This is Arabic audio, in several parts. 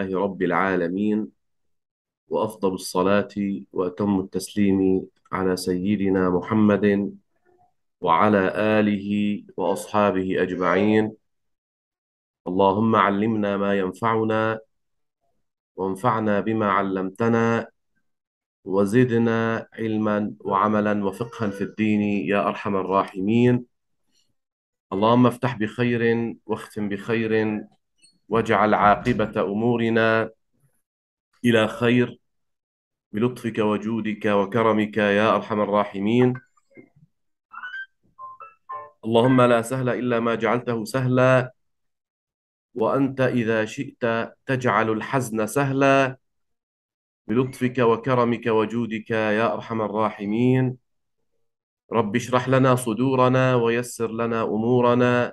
لله رب العالمين وأفضل الصلاة وأتم التسليم على سيدنا محمد وعلى آله وأصحابه أجمعين اللهم علمنا ما ينفعنا وانفعنا بما علمتنا وزدنا علما وعملا وفقها في الدين يا أرحم الراحمين اللهم افتح بخير واختم بخير واجعل عاقبة أمورنا إلى خير بلطفك وجودك وكرمك يا أرحم الراحمين اللهم لا سهل إلا ما جعلته سهلا وأنت إذا شئت تجعل الحزن سهلا بلطفك وكرمك وجودك يا أرحم الراحمين رب اشرح لنا صدورنا ويسر لنا أمورنا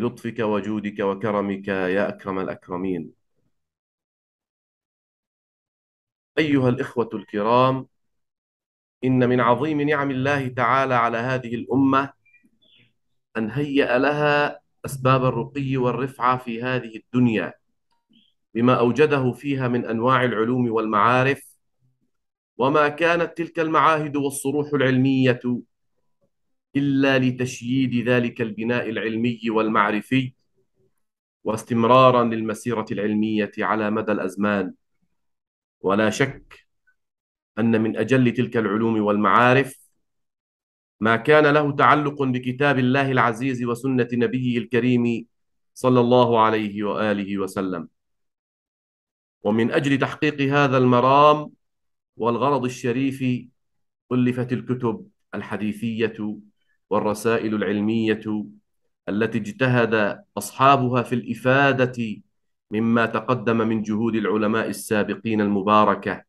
بلطفك وجودك وكرمك يا أكرم الأكرمين أيها الإخوة الكرام إن من عظيم نعم الله تعالى على هذه الأمة أن هيأ لها أسباب الرقي والرفعة في هذه الدنيا بما أوجده فيها من أنواع العلوم والمعارف وما كانت تلك المعاهد والصروح العلمية إلا لتشييد ذلك البناء العلمي والمعرفي واستمرارا للمسيرة العلمية على مدى الأزمان ولا شك أن من أجل تلك العلوم والمعارف ما كان له تعلق بكتاب الله العزيز وسنة نبيه الكريم صلى الله عليه وآله وسلم ومن أجل تحقيق هذا المرام والغرض الشريف ألفت الكتب الحديثية والرسائل العلميه التي اجتهد اصحابها في الافاده مما تقدم من جهود العلماء السابقين المباركه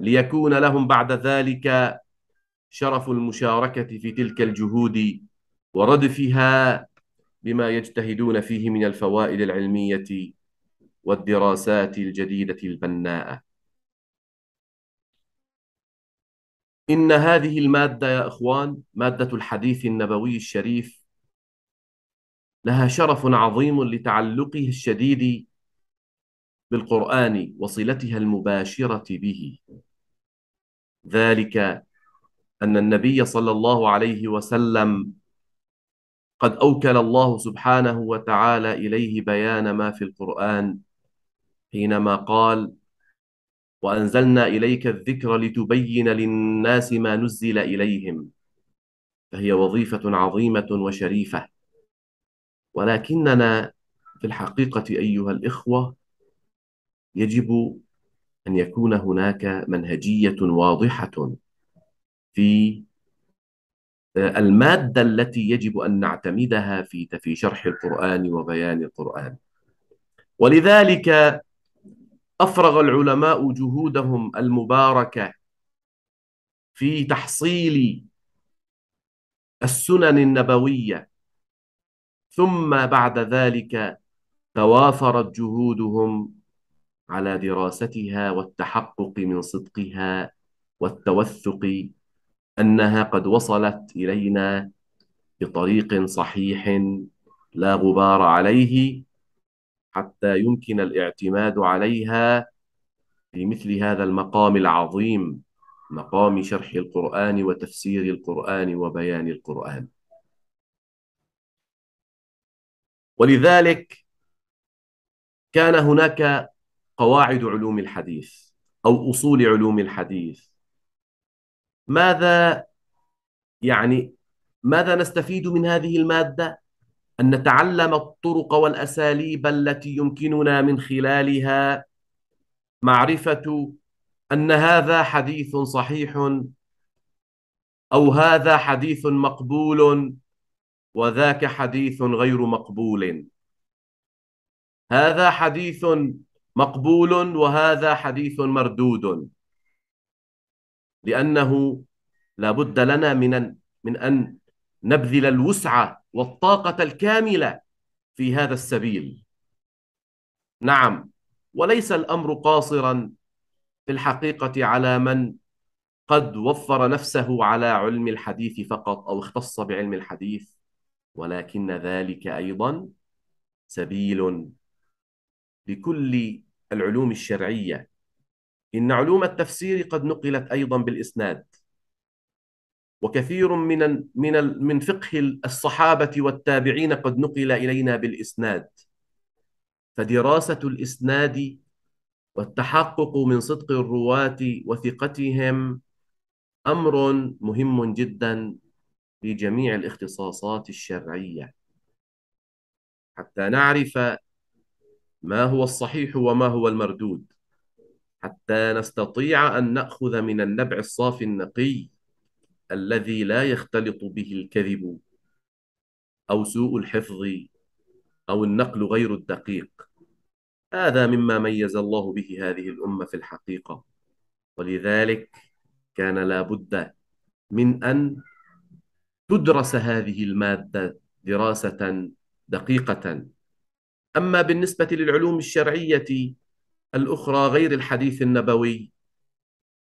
ليكون لهم بعد ذلك شرف المشاركه في تلك الجهود وردفها بما يجتهدون فيه من الفوائد العلميه والدراسات الجديده البناءه إن هذه المادة يا إخوان مادة الحديث النبوي الشريف لها شرف عظيم لتعلقه الشديد بالقرآن وصلتها المباشرة به ذلك أن النبي صلى الله عليه وسلم قد أوكل الله سبحانه وتعالى إليه بيان ما في القرآن حينما قال وأنزلنا إليك الذكر لتبين للناس ما نزل إليهم فهي وظيفة عظيمة وشريفة ولكننا في الحقيقة أيها الإخوة يجب أن يكون هناك منهجية واضحة في المادة التي يجب أن نعتمدها في في شرح القرآن وبيان القرآن ولذلك أفرغ العلماء جهودهم المباركة في تحصيل السنن النبوية ثم بعد ذلك توافرت جهودهم على دراستها والتحقق من صدقها والتوثق أنها قد وصلت إلينا بطريق صحيح لا غبار عليه حتى يمكن الاعتماد عليها في مثل هذا المقام العظيم مقام شرح القرآن وتفسير القرآن وبيان القرآن ولذلك كان هناك قواعد علوم الحديث أو أصول علوم الحديث ماذا يعني ماذا نستفيد من هذه المادة أن نتعلم الطرق والأساليب التي يمكننا من خلالها معرفة أن هذا حديث صحيح أو هذا حديث مقبول وذاك حديث غير مقبول هذا حديث مقبول وهذا حديث مردود لأنه لابد لنا من أن من أن نبذل الوسعة والطاقة الكاملة في هذا السبيل. نعم، وليس الأمر قاصرا في الحقيقة على من قد وفر نفسه على علم الحديث فقط أو اختص بعلم الحديث، ولكن ذلك أيضا سبيل لكل العلوم الشرعية. إن علوم التفسير قد نقلت أيضا بالإسناد. وكثير من من من فقه الصحابه والتابعين قد نقل الينا بالاسناد فدراسه الاسناد والتحقق من صدق الرواه وثقتهم امر مهم جدا في جميع الاختصاصات الشرعيه حتى نعرف ما هو الصحيح وما هو المردود حتى نستطيع ان ناخذ من النبع الصافي النقي الذي لا يختلط به الكذب أو سوء الحفظ أو النقل غير الدقيق هذا مما ميز الله به هذه الأمة في الحقيقة ولذلك كان لابد من أن تدرس هذه المادة دراسة دقيقة أما بالنسبة للعلوم الشرعية الأخرى غير الحديث النبوي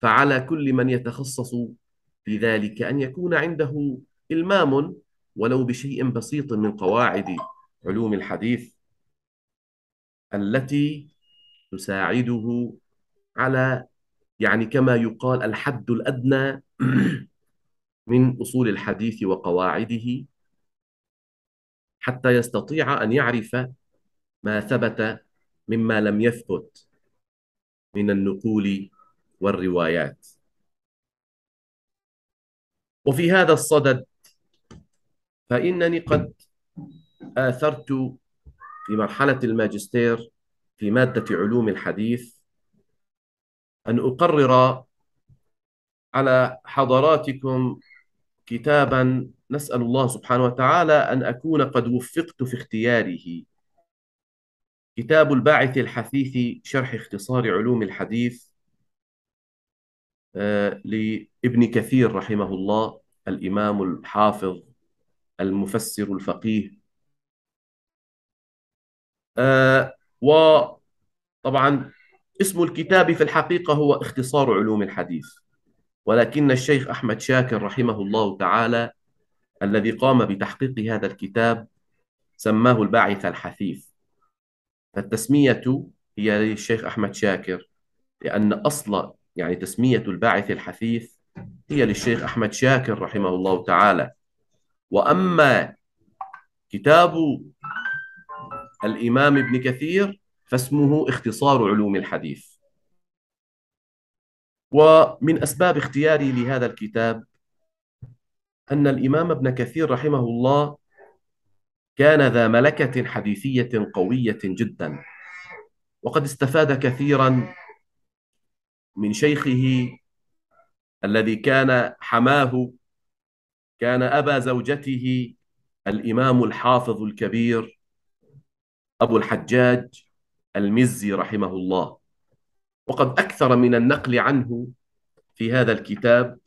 فعلى كل من يتخصص في ذلك أن يكون عنده إلمام ولو بشيء بسيط من قواعد علوم الحديث التي تساعده على يعني كما يقال الحد الأدنى من أصول الحديث وقواعده حتى يستطيع أن يعرف ما ثبت مما لم يثبت من النقول والروايات وفي هذا الصدد فإنني قد آثرت في مرحلة الماجستير في مادة علوم الحديث أن أقرر على حضراتكم كتابا نسأل الله سبحانه وتعالى أن أكون قد وفقت في اختياره كتاب الباعث الحثيث شرح اختصار علوم الحديث آه، لابن كثير رحمه الله الإمام الحافظ المفسر الفقيه آه، وطبعا اسم الكتاب في الحقيقة هو اختصار علوم الحديث ولكن الشيخ أحمد شاكر رحمه الله تعالى الذي قام بتحقيق هذا الكتاب سماه الباعث الحثيث فالتسمية هي للشيخ أحمد شاكر لأن أصل يعني تسمية الباعث الحثيث هي للشيخ أحمد شاكر رحمه الله تعالى وأما كتاب الإمام ابن كثير فاسمه اختصار علوم الحديث ومن أسباب اختياري لهذا الكتاب أن الإمام ابن كثير رحمه الله كان ذا ملكة حديثية قوية جدا وقد استفاد كثيرا من شيخه الذي كان حماه كان أبا زوجته الإمام الحافظ الكبير أبو الحجاج المزي رحمه الله وقد أكثر من النقل عنه في هذا الكتاب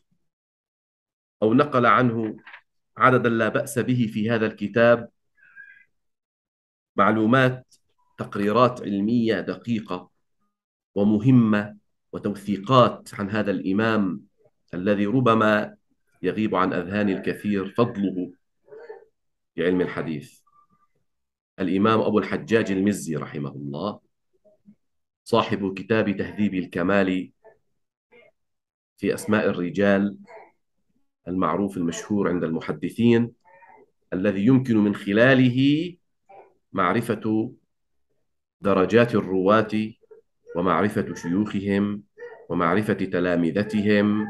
أو نقل عنه عددا لا بأس به في هذا الكتاب معلومات تقريرات علمية دقيقة ومهمة وتوثيقات عن هذا الامام الذي ربما يغيب عن اذهان الكثير فضله في علم الحديث الامام ابو الحجاج المزي رحمه الله صاحب كتاب تهذيب الكمال في اسماء الرجال المعروف المشهور عند المحدثين الذي يمكن من خلاله معرفه درجات الرواه ومعرفة شيوخهم ومعرفة تلامذتهم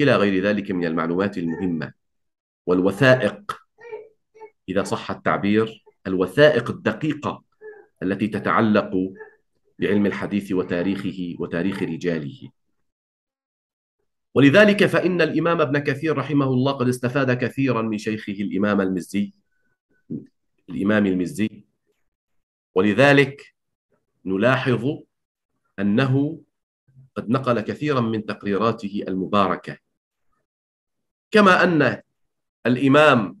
إلى غير ذلك من المعلومات المهمة والوثائق إذا صح التعبير الوثائق الدقيقة التي تتعلق بعلم الحديث وتاريخه وتاريخ رجاله ولذلك فإن الإمام ابن كثير رحمه الله قد استفاد كثيرا من شيخه الإمام المزي الإمام المزي ولذلك نلاحظ أنه قد نقل كثيرا من تقريراته المباركة كما أن الإمام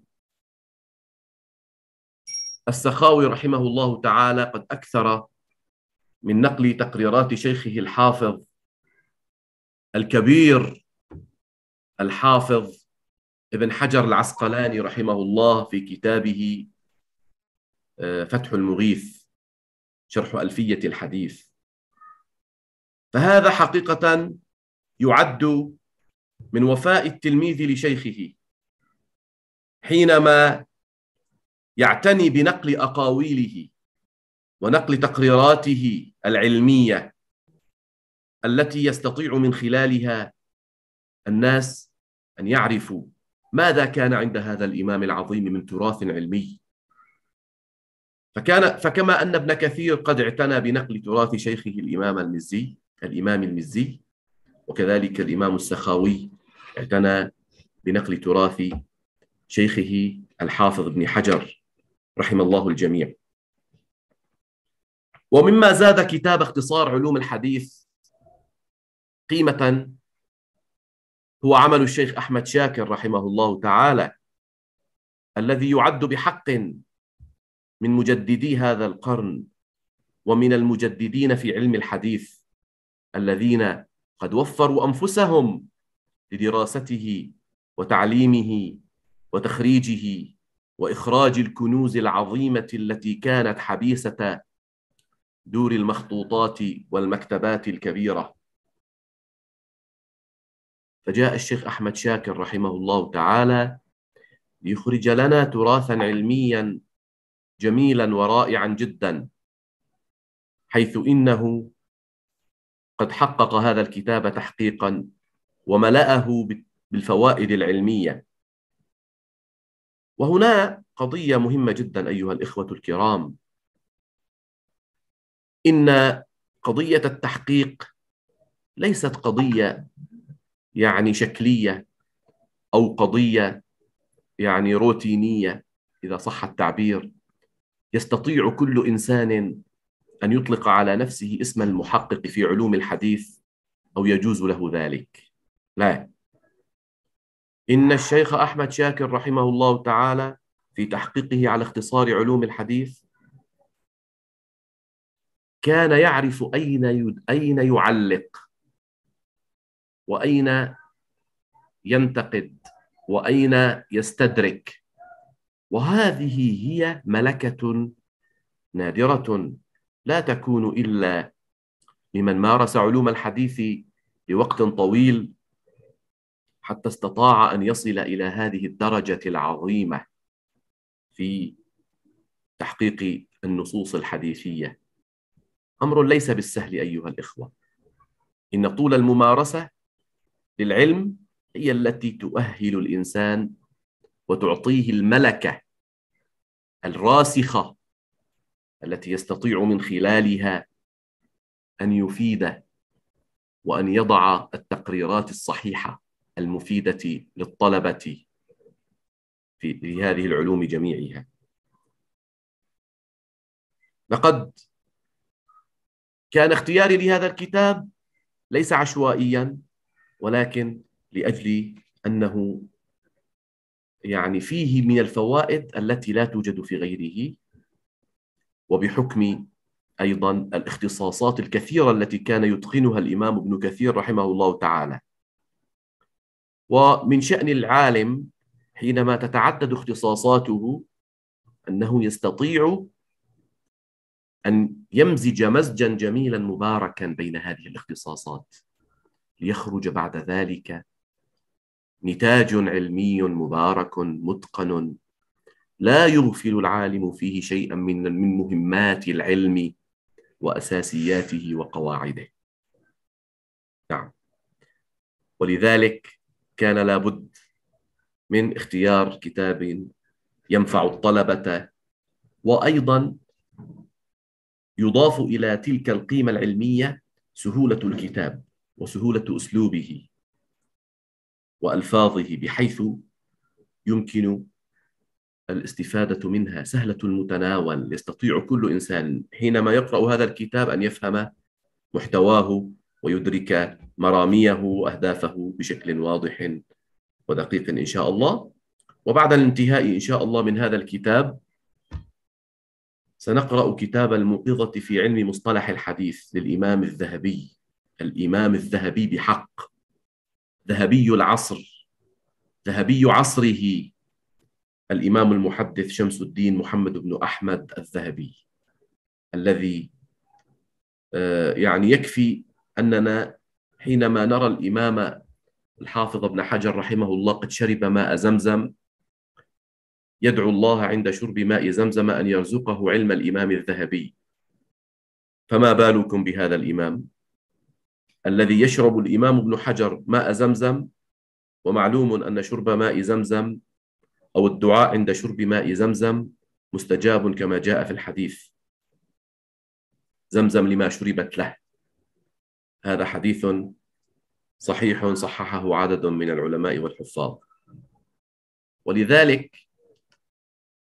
السخاوي رحمه الله تعالى قد أكثر من نقل تقريرات شيخه الحافظ الكبير الحافظ ابن حجر العسقلاني رحمه الله في كتابه آه، فتح المغيث شرح ألفية الحديث فهذا حقيقة يعد من وفاء التلميذ لشيخه حينما يعتني بنقل أقاويله ونقل تقريراته العلمية التي يستطيع من خلالها الناس أن يعرفوا ماذا كان عند هذا الإمام العظيم من تراث علمي فكان فكما أن ابن كثير قد اعتنى بنقل تراث شيخه الإمام المزي الإمام المزي وكذلك الإمام السخاوي اعتنى بنقل تراث شيخه الحافظ ابن حجر رحم الله الجميع ومما زاد كتاب اختصار علوم الحديث قيمة هو عمل الشيخ أحمد شاكر رحمه الله تعالى الذي يعد بحق من مجددي هذا القرن ومن المجددين في علم الحديث الذين قد وفروا انفسهم لدراسته وتعليمه وتخريجه واخراج الكنوز العظيمه التي كانت حبيسه دور المخطوطات والمكتبات الكبيره فجاء الشيخ احمد شاكر رحمه الله تعالى ليخرج لنا تراثا علميا جميلا ورائعا جدا حيث انه قد حقق هذا الكتاب تحقيقا وملأه بالفوائد العلمية وهنا قضية مهمة جدا أيها الإخوة الكرام إن قضية التحقيق ليست قضية يعني شكلية أو قضية يعني روتينية إذا صح التعبير يستطيع كل إنسان أن يطلق على نفسه اسم المحقق في علوم الحديث أو يجوز له ذلك لا إن الشيخ أحمد شاكر رحمه الله تعالى في تحقيقه على اختصار علوم الحديث كان يعرف أين أين يعلق وأين ينتقد وأين يستدرك وهذه هي ملكة نادرة لا تكون إلا لمن مارس علوم الحديث لوقت طويل حتى استطاع أن يصل إلى هذه الدرجة العظيمة في تحقيق النصوص الحديثية أمر ليس بالسهل أيها الإخوة إن طول الممارسة للعلم هي التي تؤهل الإنسان وتعطيه الملكة الراسخة التي يستطيع من خلالها ان يفيد وان يضع التقريرات الصحيحه المفيده للطلبه في هذه العلوم جميعها لقد كان اختياري لهذا الكتاب ليس عشوائيا ولكن لاجل انه يعني فيه من الفوائد التي لا توجد في غيره وبحكم أيضا الاختصاصات الكثيرة التي كان يتقنها الإمام ابن كثير رحمه الله تعالى ومن شأن العالم حينما تتعدد اختصاصاته أنه يستطيع أن يمزج مزجا جميلا مباركا بين هذه الاختصاصات ليخرج بعد ذلك نتاج علمي مبارك متقن لا يغفل العالم فيه شيئا من من مهمات العلم واساسياته وقواعده. نعم. ولذلك كان لابد من اختيار كتاب ينفع الطلبه وايضا يضاف الى تلك القيمه العلميه سهوله الكتاب وسهوله اسلوبه والفاظه بحيث يمكن الاستفادة منها سهلة المتناول يستطيع كل إنسان حينما يقرأ هذا الكتاب أن يفهم محتواه ويدرك مراميه وأهدافه بشكل واضح ودقيق إن شاء الله وبعد الانتهاء إن شاء الله من هذا الكتاب سنقرأ كتاب الموقظة في علم مصطلح الحديث للإمام الذهبي الإمام الذهبي بحق ذهبي العصر ذهبي عصره الإمام المحدث شمس الدين محمد بن أحمد الذهبي الذي آه، يعني يكفي أننا حينما نرى الإمام الحافظ ابن حجر رحمه الله قد شرب ماء زمزم يدعو الله عند شرب ماء زمزم أن يرزقه علم الإمام الذهبي فما بالكم بهذا الإمام الذي يشرب الإمام ابن حجر ماء زمزم ومعلوم أن شرب ماء زمزم أو الدعاء عند شرب ماء زمزم مستجاب كما جاء في الحديث زمزم لما شربت له هذا حديث صحيح صححه عدد من العلماء والحفاظ ولذلك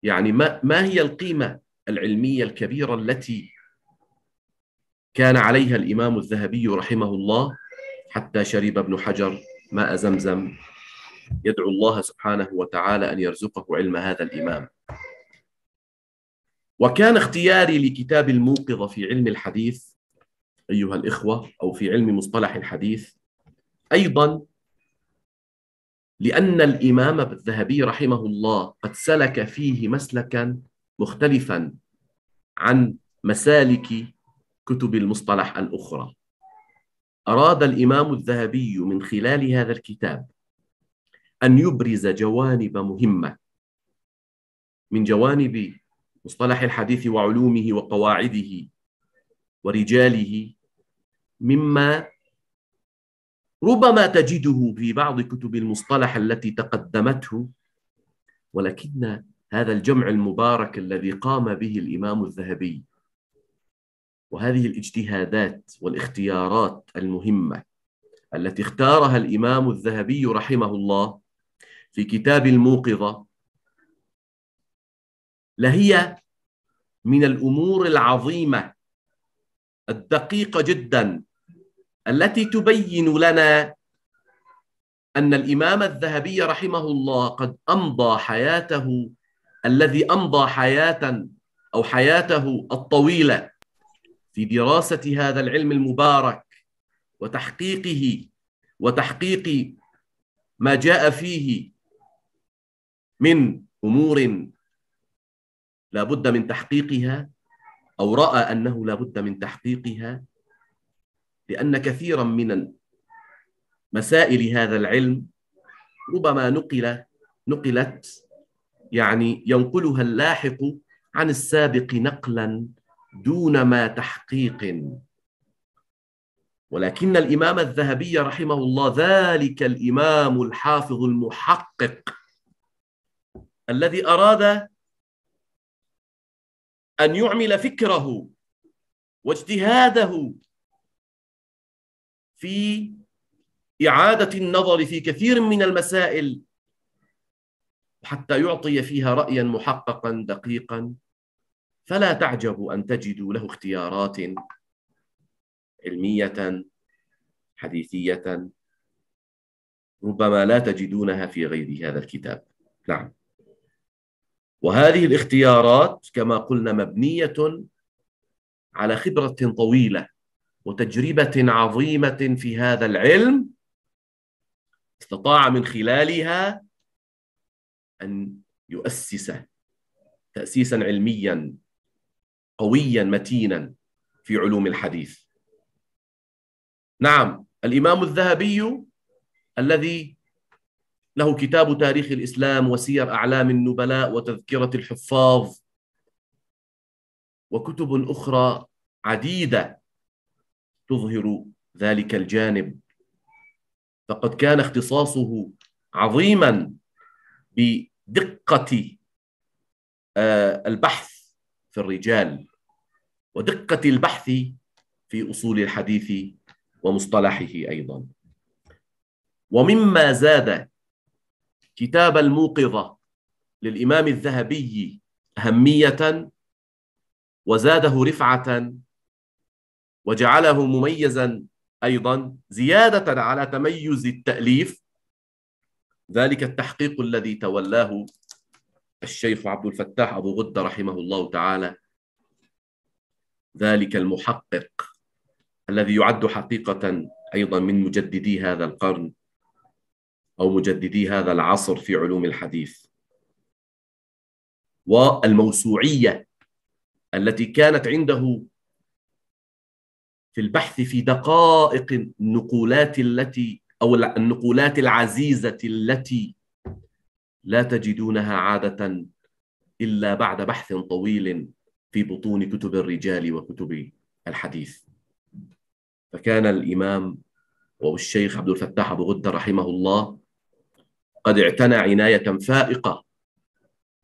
يعني ما, ما هي القيمة العلمية الكبيرة التي كان عليها الإمام الذهبي رحمه الله حتى شرب ابن حجر ماء زمزم يدعو الله سبحانه وتعالى أن يرزقه علم هذا الإمام وكان اختياري لكتاب الموقظة في علم الحديث أيها الإخوة أو في علم مصطلح الحديث أيضا لأن الإمام الذهبي رحمه الله قد سلك فيه مسلكا مختلفا عن مسالك كتب المصطلح الأخرى أراد الإمام الذهبي من خلال هذا الكتاب أن يبرز جوانب مهمة من جوانب مصطلح الحديث وعلومه وقواعده ورجاله مما ربما تجده في بعض كتب المصطلح التي تقدمته ولكن هذا الجمع المبارك الذي قام به الإمام الذهبي وهذه الاجتهادات والاختيارات المهمة التي اختارها الإمام الذهبي رحمه الله في كتاب الموقظة لهي من الأمور العظيمة الدقيقة جدا التي تبين لنا أن الإمام الذهبي رحمه الله قد أمضى حياته الذي أمضى حياة أو حياته الطويلة في دراسة هذا العلم المبارك وتحقيقه وتحقيق ما جاء فيه من امور لا بد من تحقيقها او راى انه لا بد من تحقيقها لان كثيرا من مسائل هذا العلم ربما نقل نقلت يعني ينقلها اللاحق عن السابق نقلا دون ما تحقيق ولكن الامام الذهبي رحمه الله ذلك الامام الحافظ المحقق الذي أراد أن يعمل فكره واجتهاده في إعادة النظر في كثير من المسائل حتى يعطي فيها رأيا محققا دقيقا فلا تعجب أن تجدوا له اختيارات علمية حديثية ربما لا تجدونها في غير هذا الكتاب نعم وهذه الاختيارات كما قلنا مبنيه على خبره طويله وتجربه عظيمه في هذا العلم استطاع من خلالها ان يؤسس تاسيسا علميا قويا متينا في علوم الحديث نعم الامام الذهبي الذي له كتاب تاريخ الإسلام وسير أعلام النبلاء وتذكرة الحفاظ وكتب أخرى عديدة تظهر ذلك الجانب فقد كان اختصاصه عظيما بدقة آه، البحث في الرجال ودقة البحث في أصول الحديث ومصطلحه أيضا ومما زاد كتاب الموقظة للإمام الذهبي أهمية وزاده رفعة وجعله مميزا أيضا زيادة على تميز التأليف ذلك التحقيق الذي تولاه الشيخ عبد الفتاح أبو غدة رحمه الله تعالى ذلك المحقق الذي يعد حقيقة أيضا من مجددي هذا القرن أو مجددي هذا العصر في علوم الحديث والموسوعية التي كانت عنده في البحث في دقائق النقولات التي أو النقولات العزيزة التي لا تجدونها عادة إلا بعد بحث طويل في بطون كتب الرجال وكتب الحديث فكان الإمام والشيخ عبد الفتاح أبو غدة رحمه الله قد اعتنى عناية فائقة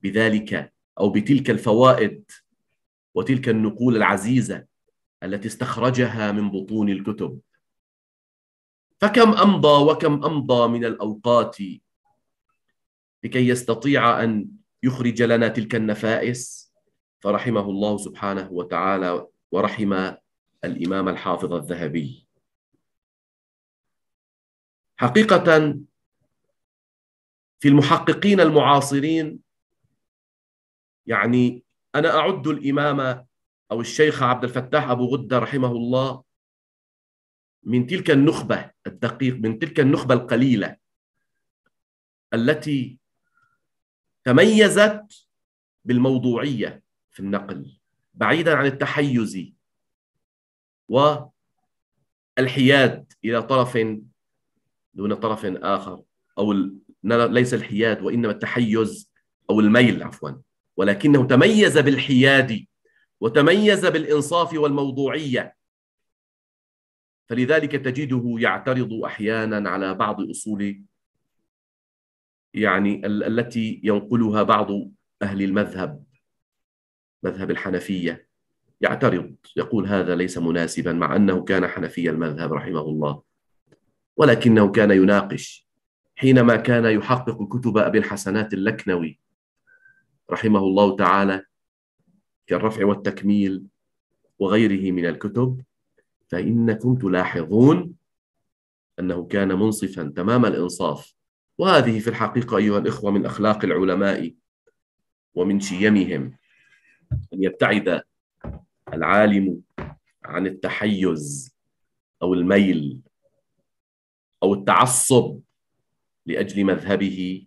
بذلك أو بتلك الفوائد وتلك النقول العزيزة التي استخرجها من بطون الكتب فكم أمضى وكم أمضى من الأوقات لكي يستطيع أن يخرج لنا تلك النفائس فرحمه الله سبحانه وتعالى ورحم الإمام الحافظ الذهبي حقيقة في المحققين المعاصرين يعني أنا أعد الإمام أو الشيخ عبد الفتاح أبو غدة رحمه الله من تلك النخبة الدقيق من تلك النخبة القليلة التي تميزت بالموضوعية في النقل بعيدا عن التحيز والحياد إلى طرف دون طرف آخر أو ليس الحياد وإنما التحيز أو الميل عفوا ولكنه تميز بالحياد وتميز بالإنصاف والموضوعية فلذلك تجده يعترض أحيانا على بعض أصول يعني التي ينقلها بعض أهل المذهب مذهب الحنفية يعترض يقول هذا ليس مناسبا مع أنه كان حنفي المذهب رحمه الله ولكنه كان يناقش حينما كان يحقق كتب أبي الحسنات اللكنوي رحمه الله تعالى كالرفع والتكميل وغيره من الكتب فإنكم تلاحظون أنه كان منصفا تمام الإنصاف وهذه في الحقيقة أيها الإخوة من أخلاق العلماء ومن شيمهم أن يبتعد العالم عن التحيز أو الميل أو التعصب لاجل مذهبه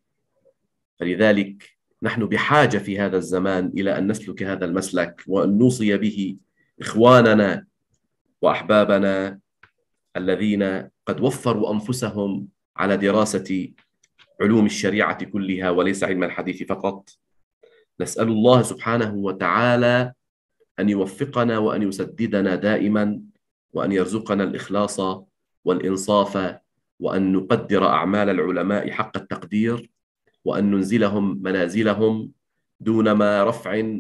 فلذلك نحن بحاجه في هذا الزمان الى ان نسلك هذا المسلك وان نوصي به اخواننا واحبابنا الذين قد وفروا انفسهم على دراسه علوم الشريعه كلها وليس علم الحديث فقط نسال الله سبحانه وتعالى ان يوفقنا وان يسددنا دائما وان يرزقنا الاخلاص والانصاف وأن نقدر أعمال العلماء حق التقدير وأن ننزلهم منازلهم دون ما رفع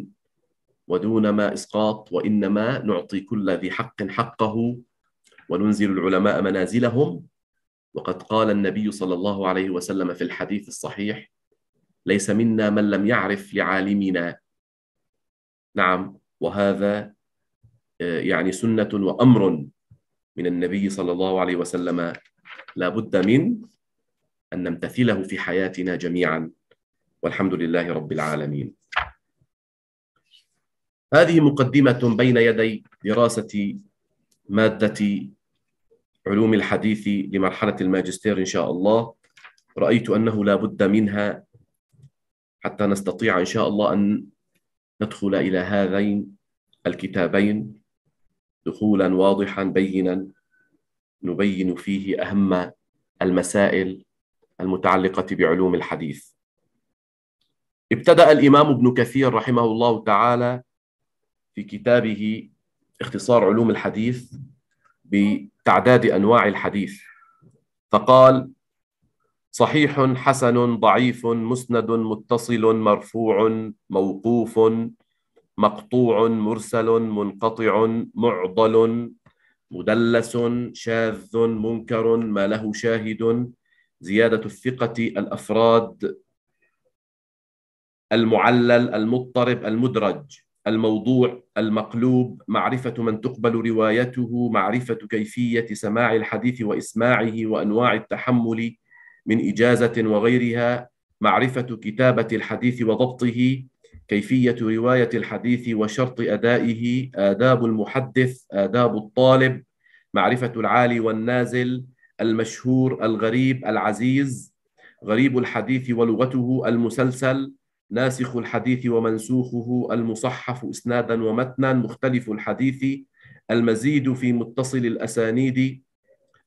ودون ما إسقاط وإنما نعطي كل ذي حق حقه وننزل العلماء منازلهم وقد قال النبي صلى الله عليه وسلم في الحديث الصحيح ليس منا من لم يعرف لعالمنا نعم وهذا آه، يعني سنة وأمر من النبي صلى الله عليه وسلم لابد من أن نمتثله في حياتنا جميعا والحمد لله رب العالمين هذه مقدمة بين يدي دراسة مادة علوم الحديث لمرحلة الماجستير إن شاء الله رأيت أنه لا بد منها حتى نستطيع إن شاء الله أن ندخل إلى هذين الكتابين دخولا واضحا بينا نبين فيه اهم المسائل المتعلقه بعلوم الحديث ابتدا الامام ابن كثير رحمه الله تعالى في كتابه اختصار علوم الحديث بتعداد انواع الحديث فقال صحيح حسن ضعيف مسند متصل مرفوع موقوف مقطوع مرسل منقطع معضل مدلس شاذ منكر ما له شاهد زيادة الثقة الأفراد المعلل المضطرب المدرج الموضوع المقلوب معرفة من تقبل روايته معرفة كيفية سماع الحديث وإسماعه وأنواع التحمل من إجازة وغيرها معرفة كتابة الحديث وضبطه كيفية رواية الحديث وشرط أدائه آداب المحدث آداب الطالب معرفة العالي والنازل المشهور الغريب العزيز غريب الحديث ولغته المسلسل ناسخ الحديث ومنسوخه المصحف إسنادا ومتنا مختلف الحديث المزيد في متصل الأسانيد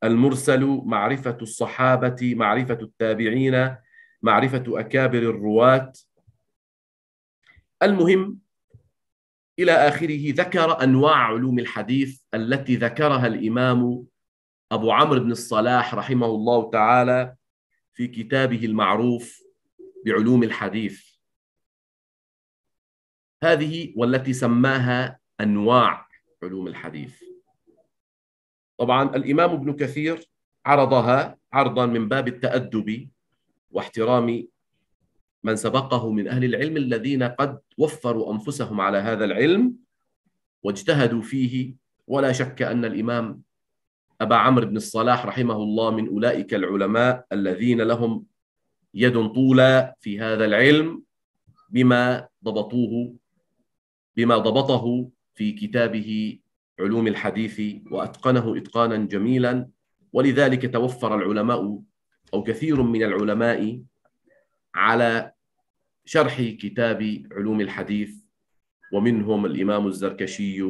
المرسل معرفة الصحابة معرفة التابعين معرفة أكابر الرواة المهم إلى آخره ذكر أنواع علوم الحديث التي ذكرها الإمام أبو عمرو بن الصلاح رحمه الله تعالى في كتابه المعروف بعلوم الحديث هذه والتي سماها أنواع علوم الحديث طبعا الإمام ابن كثير عرضها عرضا من باب التأدب واحترام من سبقه من أهل العلم الذين قد وفروا أنفسهم على هذا العلم واجتهدوا فيه ولا شك أن الإمام أبا عمرو بن الصلاح رحمه الله من أولئك العلماء الذين لهم يد طولى في هذا العلم بما ضبطوه بما ضبطه في كتابه علوم الحديث واتقنه اتقانا جميلا ولذلك توفر العلماء او كثير من العلماء على شرح كتاب علوم الحديث ومنهم الإمام الزركشي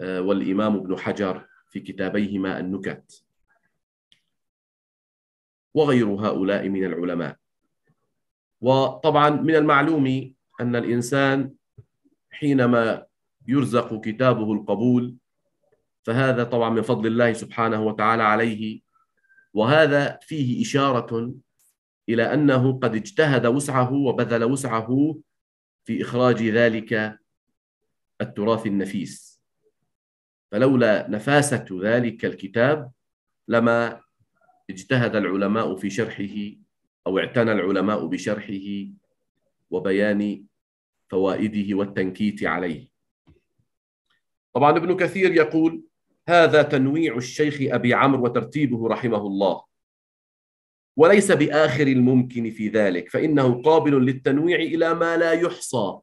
آه، والإمام ابن حجر في كتابيهما النكت وغير هؤلاء من العلماء وطبعا من المعلوم أن الإنسان حينما يرزق كتابه القبول فهذا طبعا من فضل الله سبحانه وتعالى عليه وهذا فيه إشارة إلى أنه قد اجتهد وسعه وبذل وسعه في إخراج ذلك التراث النفيس فلولا نفاسة ذلك الكتاب لما اجتهد العلماء في شرحه أو اعتنى العلماء بشرحه وبيان فوائده والتنكيت عليه طبعا ابن كثير يقول هذا تنويع الشيخ أبي عمرو وترتيبه رحمه الله وليس باخر الممكن في ذلك فانه قابل للتنويع الى ما لا يحصى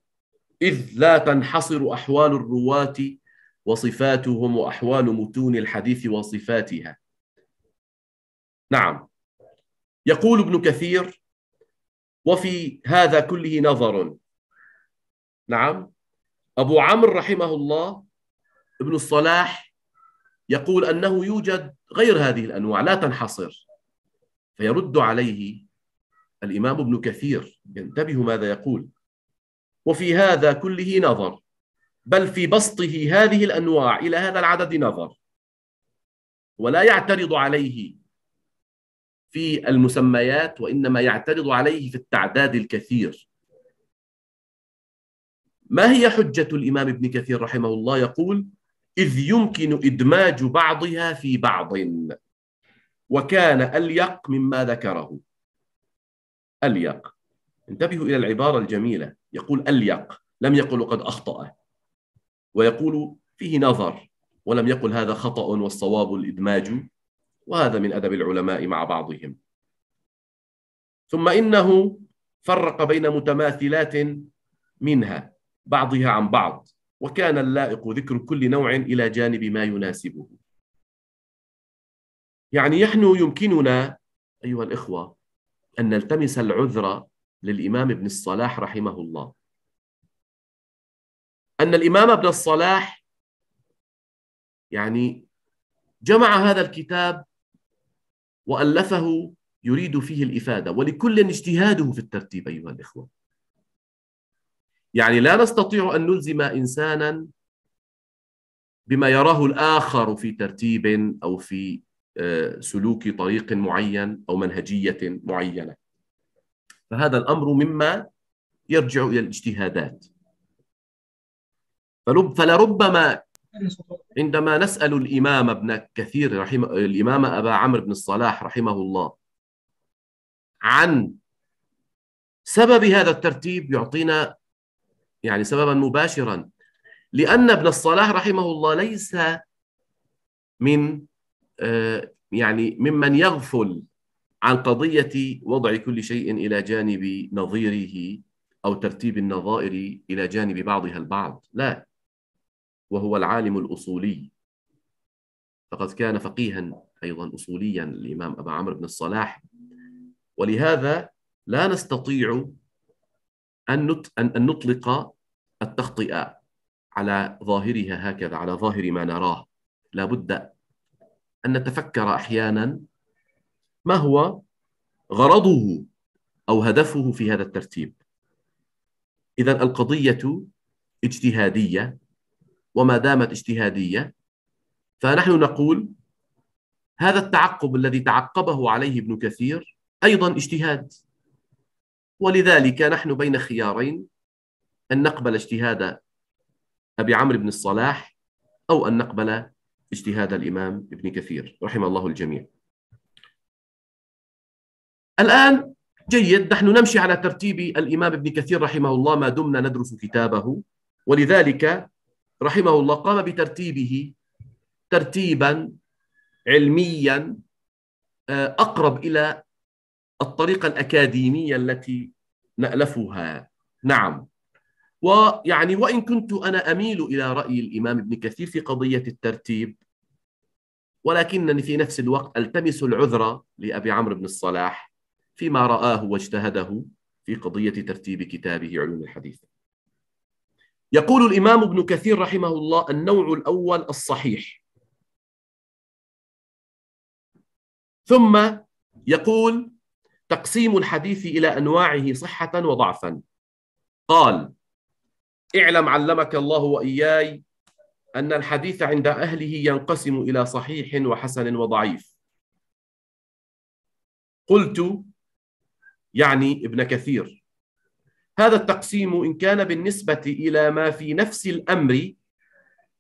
اذ لا تنحصر احوال الرواه وصفاتهم واحوال متون الحديث وصفاتها نعم يقول ابن كثير وفي هذا كله نظر نعم ابو عمرو رحمه الله ابن الصلاح يقول انه يوجد غير هذه الانواع لا تنحصر فيرد عليه الإمام ابن كثير ينتبه ماذا يقول وفي هذا كله نظر بل في بسطه هذه الأنواع إلى هذا العدد نظر ولا يعترض عليه في المسميات وإنما يعترض عليه في التعداد الكثير ما هي حجة الإمام ابن كثير رحمه الله يقول إذ يمكن إدماج بعضها في بعض وكان أليق مما ذكره أليق انتبهوا إلى العبارة الجميلة يقول أليق لم يقل قد أخطأ ويقول فيه نظر ولم يقل هذا خطأ والصواب الإدماج وهذا من أدب العلماء مع بعضهم ثم إنه فرق بين متماثلات منها بعضها عن بعض وكان اللائق ذكر كل نوع إلى جانب ما يناسبه يعني نحن يمكننا أيها الإخوة أن نلتمس العذر للإمام ابن الصلاح رحمه الله أن الإمام ابن الصلاح يعني جمع هذا الكتاب وألفه يريد فيه الإفادة ولكل اجتهاده في الترتيب أيها الإخوة يعني لا نستطيع أن نلزم إنسانا بما يراه الآخر في ترتيب أو في سلوك طريق معين او منهجيه معينه. فهذا الامر مما يرجع الى الاجتهادات. فلربما عندما نسال الامام ابن كثير رحمه الامام ابا عمرو بن الصلاح رحمه الله عن سبب هذا الترتيب يعطينا يعني سببا مباشرا لأن ابن الصلاح رحمه الله ليس من آه، يعني ممن يغفل عن قضية وضع كل شيء إلى جانب نظيره أو ترتيب النظائر إلى جانب بعضها البعض لا وهو العالم الأصولي فقد كان فقيها أيضا أصوليا الإمام أبا عمرو بن الصلاح ولهذا لا نستطيع أن نطلق التخطئة على ظاهرها هكذا على ظاهر ما نراه لابد أن نتفكر أحيانا ما هو غرضه أو هدفه في هذا الترتيب إذا القضية اجتهادية وما دامت اجتهادية فنحن نقول هذا التعقب الذي تعقبه عليه ابن كثير أيضا اجتهاد ولذلك نحن بين خيارين أن نقبل اجتهاد أبي عمرو بن الصلاح أو أن نقبل اجتهاد الإمام ابن كثير رحم الله الجميع الآن جيد نحن نمشي على ترتيب الإمام ابن كثير رحمه الله ما دمنا ندرس كتابه ولذلك رحمه الله قام بترتيبه ترتيبا علميا آه، أقرب إلى الطريقة الأكاديمية التي نألفها نعم ويعني وإن كنت أنا أميل إلى رأي الإمام ابن كثير في قضية الترتيب ولكنني في نفس الوقت التمس العذر لابي عمرو بن الصلاح فيما راه واجتهده في قضيه ترتيب كتابه علوم الحديث. يقول الامام ابن كثير رحمه الله النوع الاول الصحيح. ثم يقول تقسيم الحديث الى انواعه صحه وضعفا. قال: اعلم علمك الله واياي ان الحديث عند اهله ينقسم الى صحيح وحسن وضعيف قلت يعني ابن كثير هذا التقسيم ان كان بالنسبه الى ما في نفس الامر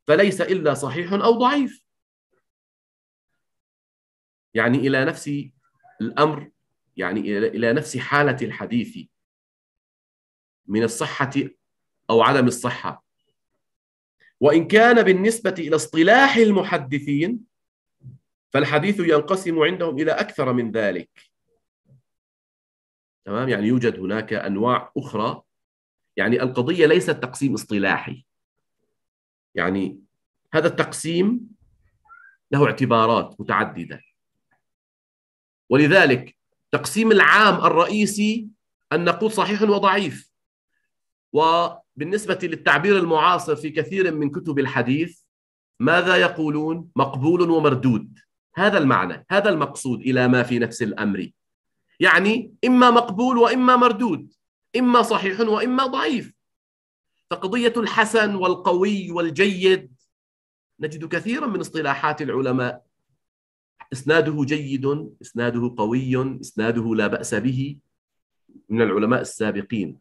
فليس الا صحيح او ضعيف يعني الى نفس الامر يعني الى نفس حاله الحديث من الصحه أو عدم الصحة وإن كان بالنسبة إلى اصطلاح المحدثين فالحديث ينقسم عندهم إلى أكثر من ذلك تمام يعني يوجد هناك أنواع أخرى يعني القضية ليست تقسيم اصطلاحي يعني هذا التقسيم له اعتبارات متعددة ولذلك تقسيم العام الرئيسي أن نقول صحيح وضعيف و بالنسبة للتعبير المعاصر في كثير من كتب الحديث ماذا يقولون مقبول ومردود هذا المعنى هذا المقصود إلى ما في نفس الأمر يعني إما مقبول وإما مردود إما صحيح وإما ضعيف فقضية الحسن والقوي والجيد نجد كثيرا من اصطلاحات العلماء اسناده جيد اسناده قوي اسناده لا باس به من العلماء السابقين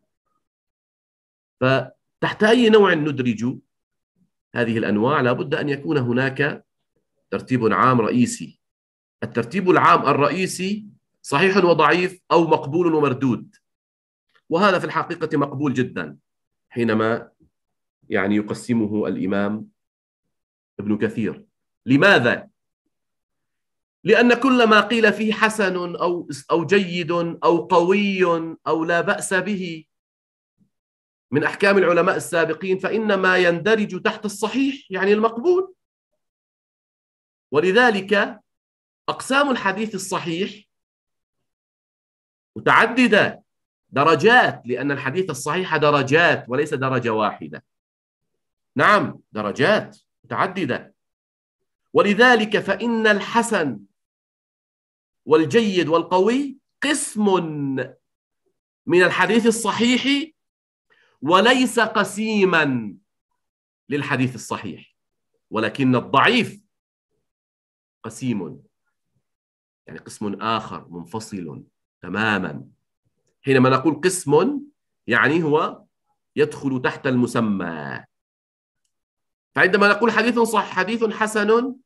فتحت أي نوع ندرج هذه الأنواع لابد أن يكون هناك ترتيب عام رئيسي الترتيب العام الرئيسي صحيح وضعيف أو مقبول ومردود وهذا في الحقيقة مقبول جدا حينما يعني يقسمه الإمام ابن كثير لماذا؟ لأن كل ما قيل فيه حسن أو أو جيد أو قوي أو لا بأس به من احكام العلماء السابقين فانما يندرج تحت الصحيح يعني المقبول ولذلك اقسام الحديث الصحيح متعدده درجات لان الحديث الصحيح درجات وليس درجه واحده نعم درجات متعدده ولذلك فان الحسن والجيد والقوي قسم من الحديث الصحيح وليس قسيما للحديث الصحيح ولكن الضعيف قسيم يعني قسم آخر منفصل تماما حينما نقول قسم يعني هو يدخل تحت المسمى فعندما نقول حديث صح حديث حسن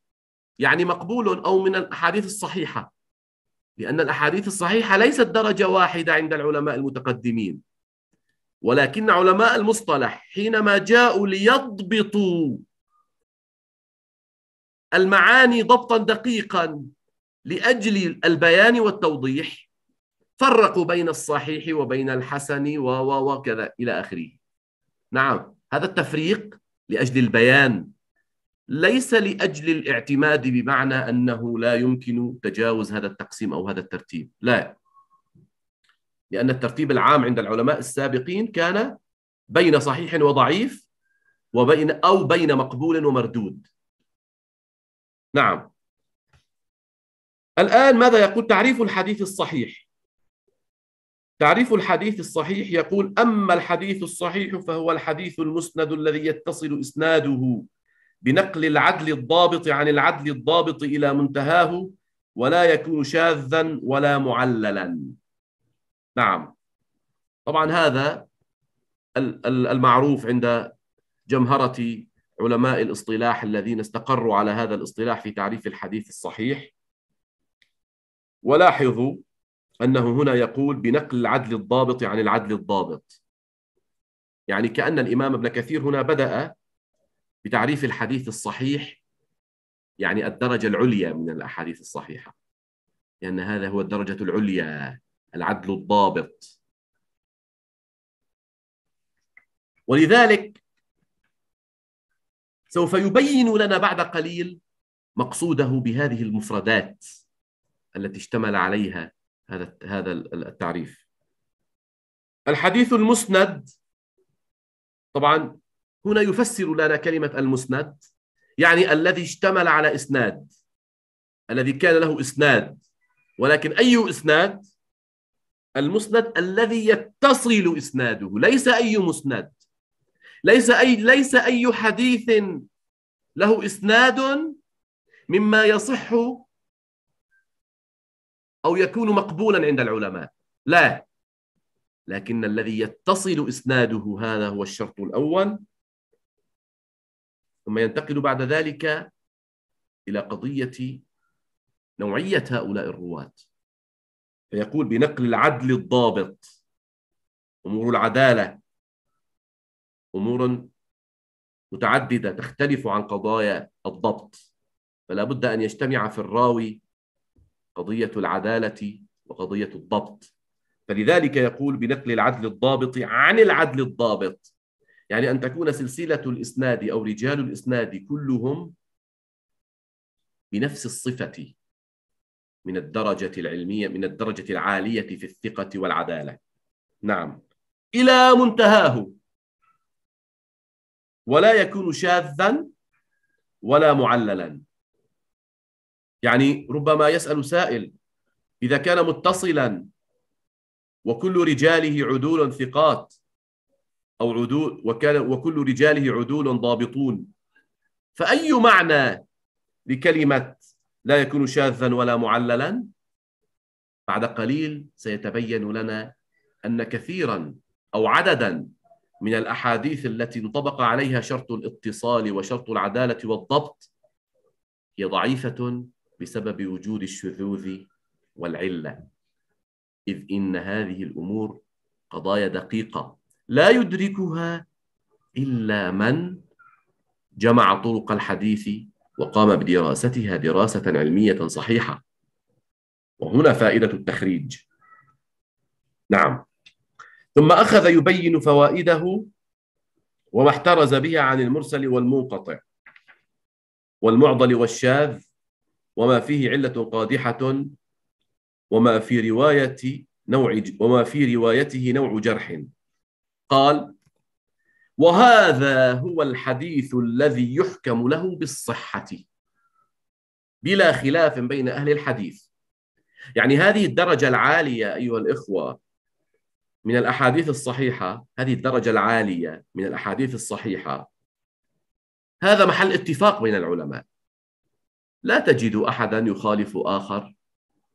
يعني مقبول أو من الأحاديث الصحيحة لأن الأحاديث الصحيحة ليست درجة واحدة عند العلماء المتقدمين ولكن علماء المصطلح حينما جاءوا ليضبطوا المعاني ضبطا دقيقا لاجل البيان والتوضيح فرقوا بين الصحيح وبين الحسن و و وكذا الى اخره. نعم هذا التفريق لاجل البيان ليس لاجل الاعتماد بمعنى انه لا يمكن تجاوز هذا التقسيم او هذا الترتيب، لا لأن الترتيب العام عند العلماء السابقين كان بين صحيح وضعيف وبين أو بين مقبول ومردود نعم الآن ماذا يقول تعريف الحديث الصحيح تعريف الحديث الصحيح يقول أما الحديث الصحيح فهو الحديث المسند الذي يتصل إسناده بنقل العدل الضابط عن العدل الضابط إلى منتهاه ولا يكون شاذا ولا معللا نعم طبعا هذا المعروف عند جمهرة علماء الاصطلاح الذين استقروا على هذا الاصطلاح في تعريف الحديث الصحيح ولاحظوا أنه هنا يقول بنقل العدل الضابط عن العدل الضابط يعني كأن الإمام ابن كثير هنا بدأ بتعريف الحديث الصحيح يعني الدرجة العليا من الأحاديث الصحيحة لأن هذا هو الدرجة العليا العدل الضابط ولذلك سوف يبين لنا بعد قليل مقصوده بهذه المفردات التي اشتمل عليها هذا هذا التعريف الحديث المسند طبعا هنا يفسر لنا كلمه المسند يعني الذي اشتمل على اسناد الذي كان له اسناد ولكن اي اسناد المسند الذي يتصل اسناده ليس اي مسند ليس اي ليس اي حديث له اسناد مما يصح او يكون مقبولا عند العلماء لا لكن الذي يتصل اسناده هذا هو الشرط الاول ثم ينتقل بعد ذلك الى قضيه نوعيه هؤلاء الرواه يقول بنقل العدل الضابط أمور العدالة أمور متعددة تختلف عن قضايا الضبط فلا بد أن يجتمع في الراوي قضية العدالة وقضية الضبط فلذلك يقول بنقل العدل الضابط عن العدل الضابط يعني أن تكون سلسلة الإسناد أو رجال الإسناد كلهم بنفس الصفة من الدرجة العلمية من الدرجة العالية في الثقة والعدالة نعم إلى منتهاه ولا يكون شاذا ولا معللا يعني ربما يسأل سائل إذا كان متصلا وكل رجاله عدول ثقات أو عدول وكان وكل رجاله عدول ضابطون فأي معنى لكلمة لا يكون شاذا ولا معللا بعد قليل سيتبين لنا ان كثيرا او عددا من الاحاديث التي انطبق عليها شرط الاتصال وشرط العداله والضبط هي ضعيفه بسبب وجود الشذوذ والعله اذ ان هذه الامور قضايا دقيقه لا يدركها الا من جمع طرق الحديث وقام بدراستها دراسة علمية صحيحة وهنا فائدة التخريج نعم ثم أخذ يبين فوائده وما احترز بها عن المرسل والمنقطع والمعضل والشاذ وما فيه علة قادحة وما في رواية نوع وما في روايته نوع جرح قال وهذا هو الحديث الذي يحكم له بالصحة بلا خلاف بين أهل الحديث يعني هذه الدرجة العالية أيها الإخوة من الأحاديث الصحيحة هذه الدرجة العالية من الأحاديث الصحيحة هذا محل اتفاق بين العلماء لا تجد أحدا يخالف آخر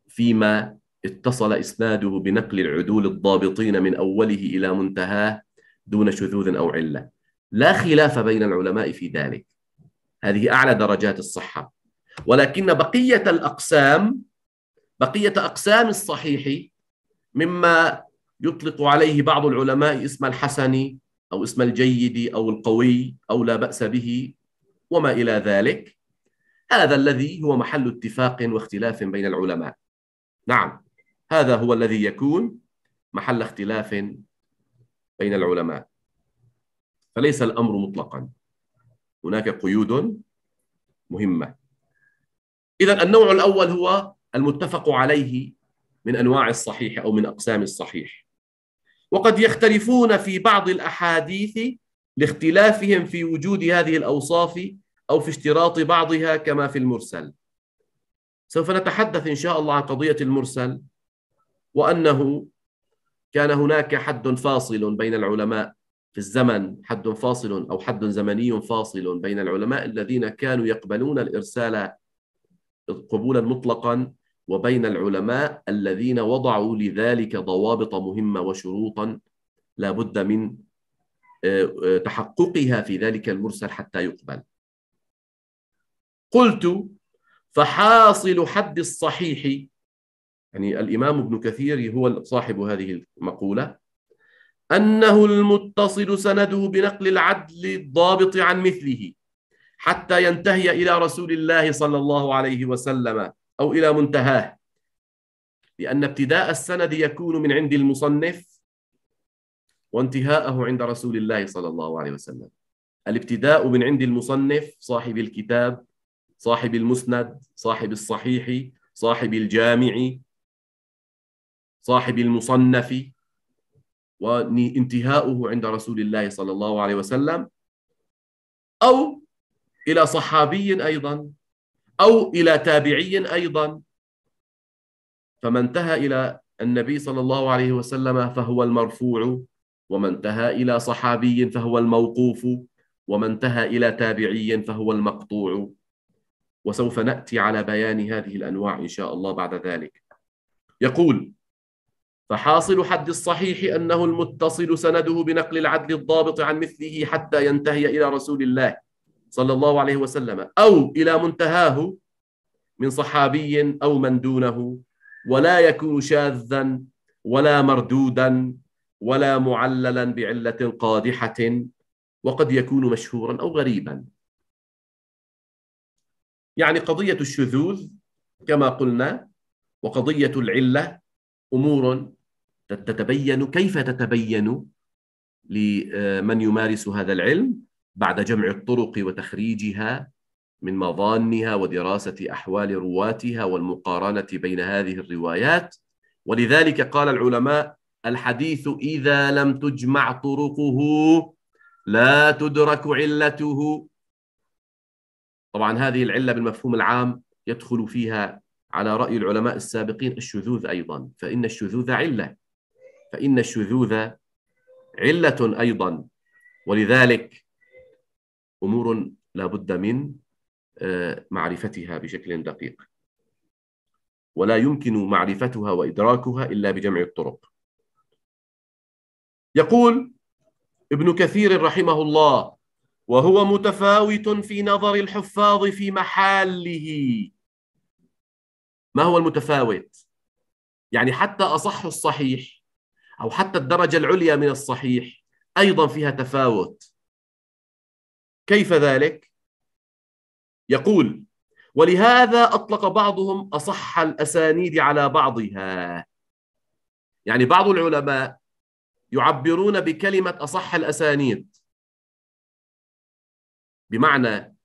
فيما اتصل إسناده بنقل العدول الضابطين من أوله إلى منتهاه دون شذوذ أو علة لا خلاف بين العلماء في ذلك هذه أعلى درجات الصحة ولكن بقية الأقسام بقية أقسام الصحيح مما يطلق عليه بعض العلماء اسم الحسن أو اسم الجيد أو القوي أو لا بأس به وما إلى ذلك هذا الذي هو محل اتفاق واختلاف بين العلماء نعم هذا هو الذي يكون محل اختلاف بين العلماء فليس الامر مطلقا هناك قيود مهمه اذا النوع الاول هو المتفق عليه من انواع الصحيح او من اقسام الصحيح وقد يختلفون في بعض الاحاديث لاختلافهم في وجود هذه الاوصاف او في اشتراط بعضها كما في المرسل سوف نتحدث ان شاء الله عن قضيه المرسل وانه كان هناك حد فاصل بين العلماء في الزمن حد فاصل او حد زمني فاصل بين العلماء الذين كانوا يقبلون الارسال قبولا مطلقا وبين العلماء الذين وضعوا لذلك ضوابط مهمه وشروطا لا بد من آه، آه، تحققها في ذلك المرسل حتى يقبل قلت فحاصل حد الصحيح يعني الإمام ابن كثير هو صاحب هذه المقولة أنه المتصل سنده بنقل العدل الضابط عن مثله حتى ينتهي إلى رسول الله صلى الله عليه وسلم أو إلى منتهاه لأن ابتداء السند يكون من عند المصنف وانتهاءه عند رسول الله صلى الله عليه وسلم الابتداء من عند المصنف صاحب الكتاب صاحب المسند صاحب الصحيح صاحب الجامع صاحب المصنف وانتهاؤه عند رسول الله صلى الله عليه وسلم أو إلى صحابي أيضا أو إلى تابعي أيضا فمن انتهى إلى النبي صلى الله عليه وسلم فهو المرفوع ومن انتهى إلى صحابي فهو الموقوف ومن انتهى إلى تابعي فهو المقطوع وسوف نأتي على بيان هذه الأنواع إن شاء الله بعد ذلك يقول فحاصل حد الصحيح أنه المتصل سنده بنقل العدل الضابط عن مثله حتى ينتهي إلى رسول الله صلى الله عليه وسلم أو إلى منتهاه من صحابي أو من دونه ولا يكون شاذا ولا مردودا ولا معللا بعلة قادحة وقد يكون مشهورا أو غريبا يعني قضية الشذوذ كما قلنا وقضية العلة أمور تتبين كيف تتبين لمن آه، يمارس هذا العلم بعد جمع الطرق وتخريجها من مظانها ودراسة أحوال رواتها والمقارنة بين هذه الروايات ولذلك قال العلماء الحديث إذا لم تجمع طرقه لا تدرك علته طبعا هذه العلة بالمفهوم العام يدخل فيها على رأي العلماء السابقين الشذوذ أيضا فإن الشذوذ علة فإن الشذوذ علة أيضا ولذلك أمور لا بد من آه، معرفتها بشكل دقيق ولا يمكن معرفتها وإدراكها إلا بجمع الطرق يقول ابن كثير رحمه الله وهو متفاوت في نظر الحفاظ في محاله ما هو المتفاوت يعني حتى اصح الصحيح أو حتى الدرجة العليا من الصحيح أيضا فيها تفاوت كيف ذلك؟ يقول ولهذا أطلق بعضهم أصح الأسانيد على بعضها يعني بعض العلماء يعبرون بكلمة أصح الأسانيد بمعنى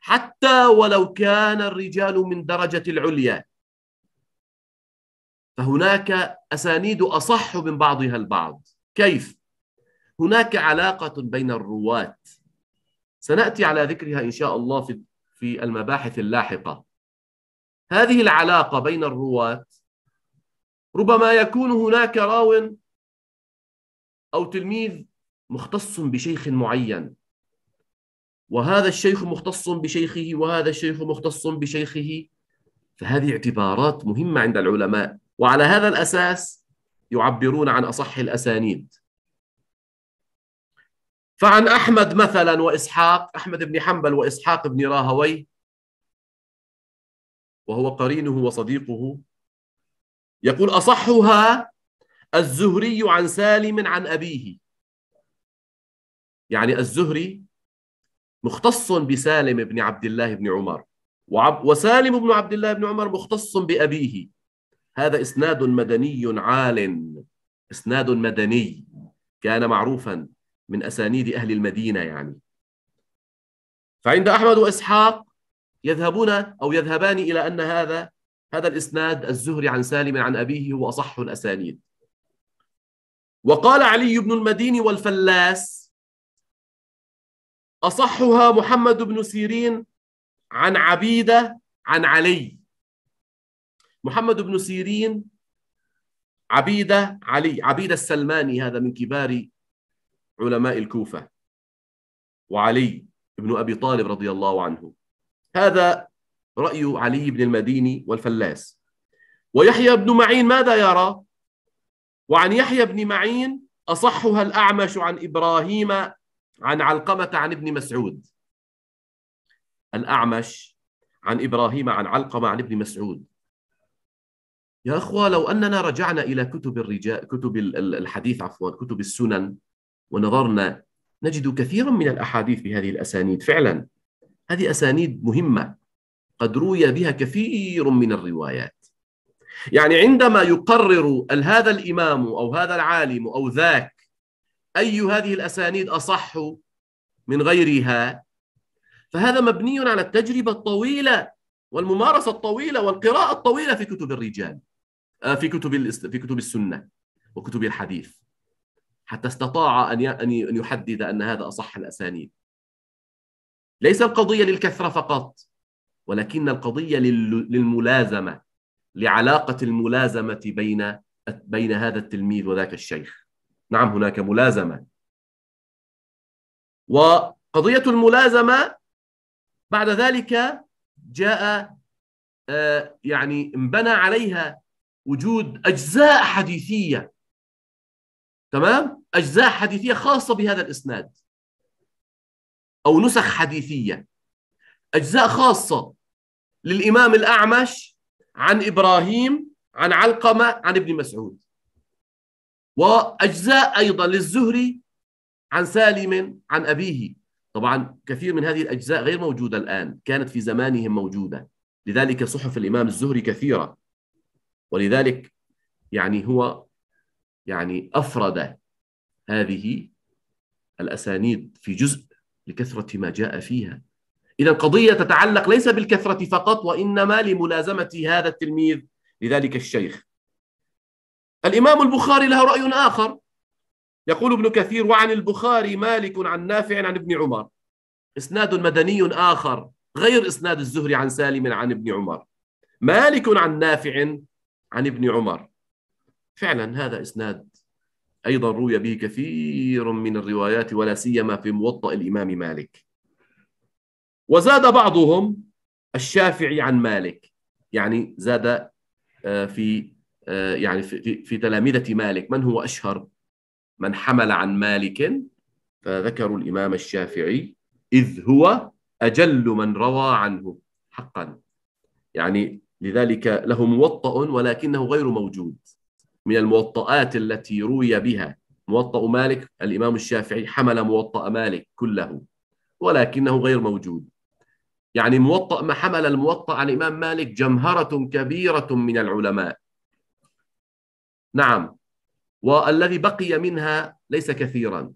حتى ولو كان الرجال من درجة العليا فهناك أسانيد أصح من بعضها البعض كيف؟ هناك علاقة بين الرواة سنأتي على ذكرها إن شاء الله في المباحث اللاحقة هذه العلاقة بين الرواة ربما يكون هناك راو أو تلميذ مختص بشيخ معين وهذا الشيخ مختص بشيخه وهذا الشيخ مختص بشيخه فهذه اعتبارات مهمة عند العلماء وعلى هذا الأساس يعبرون عن أصح الأسانيد فعن أحمد مثلا وإسحاق أحمد بن حنبل وإسحاق بن راهوي وهو قرينه وصديقه يقول أصحها الزهري عن سالم عن أبيه يعني الزهري مختص بسالم بن عبد الله بن عمر وسالم بن عبد الله بن عمر مختص بأبيه هذا إسناد مدني عال إسناد مدني كان معروفا من أسانيد أهل المدينة يعني فعند أحمد وإسحاق يذهبون أو يذهبان إلى أن هذا هذا الإسناد الزهري عن سالم عن أبيه هو أصح الأسانيد وقال علي بن المديني والفلاس أصحها محمد بن سيرين عن عبيدة عن علي محمد بن سيرين عبيدة علي عبيدة السلماني هذا من كبار علماء الكوفة وعلي بن أبي طالب رضي الله عنه هذا رأي علي بن المديني والفلاس ويحيى بن معين ماذا يرى؟ وعن يحيى بن معين أصحها الأعمش عن إبراهيم عن علقمة عن ابن مسعود الأعمش عن إبراهيم عن علقمة عن ابن مسعود يا اخوه لو اننا رجعنا الى كتب الرجال كتب الحديث عفوا كتب السنن ونظرنا نجد كثيرا من الاحاديث بهذه الاسانيد فعلا هذه اسانيد مهمه قد روي بها كثير من الروايات يعني عندما يقرر هذا الامام او هذا العالم او ذاك اي هذه الاسانيد اصح من غيرها فهذا مبني على التجربه الطويله والممارسه الطويله والقراءه الطويله في كتب الرجال آه، في كتب في كتب السنه وكتب الحديث حتى استطاع ان ان يحدد ان هذا اصح الاسانيد. ليس القضيه للكثره فقط ولكن القضيه للملازمه لعلاقه الملازمه بين بين هذا التلميذ وذاك الشيخ. نعم هناك ملازمه. وقضيه الملازمه بعد ذلك جاء آه، يعني انبنى عليها وجود اجزاء حديثيه تمام اجزاء حديثيه خاصه بهذا الاسناد او نسخ حديثيه اجزاء خاصه للامام الاعمش عن ابراهيم عن علقمه عن ابن مسعود واجزاء ايضا للزهري عن سالم عن ابيه طبعا كثير من هذه الاجزاء غير موجوده الان كانت في زمانهم موجوده لذلك صحف الامام الزهري كثيره ولذلك يعني هو يعني أفرد هذه الأسانيد في جزء لكثرة ما جاء فيها إذا قضيه تتعلق ليس بالكثرة فقط وإنما لملازمة هذا التلميذ لذلك الشيخ الإمام البخاري له رأي آخر يقول ابن كثير وعن البخاري مالك عن نافع عن ابن عمر إسناد مدني آخر غير إسناد الزهري عن سالم عن ابن عمر مالك عن نافع عن ابن عمر فعلا هذا إسناد أيضا روي به كثير من الروايات ولا سيما في موطأ الإمام مالك وزاد بعضهم الشافعي عن مالك يعني زاد آه، في آه، يعني في, في تلامذة مالك من هو أشهر من حمل عن مالك فذكروا الإمام الشافعي إذ هو أجل من روى عنه حقا يعني لذلك له موطأ ولكنه غير موجود من الموطئات التي روي بها موطأ مالك الإمام الشافعي حمل موطأ مالك كله ولكنه غير موجود يعني موطأ ما حمل الموطأ عن الإمام مالك جمهرة كبيرة من العلماء نعم والذي بقي منها ليس كثيرا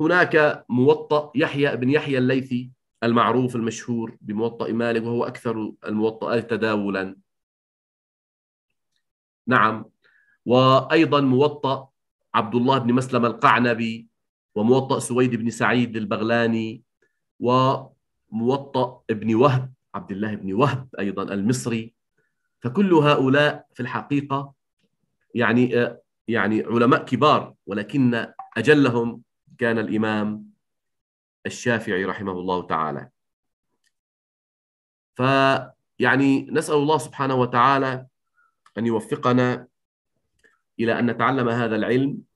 هناك موطأ يحيى بن يحيى الليثي المعروف المشهور بموطأ مالك وهو أكثر الموطئات تداولا نعم وأيضا موطأ عبد الله بن مسلم القعنبي وموطأ سويد بن سعيد البغلاني وموطأ ابن وهب عبد الله بن وهب أيضا المصري فكل هؤلاء في الحقيقة يعني آه، يعني علماء كبار ولكن أجلهم كان الإمام الشافعي رحمه الله تعالى فيعني نسأل الله سبحانه وتعالى أن يوفقنا إلى أن نتعلم هذا العلم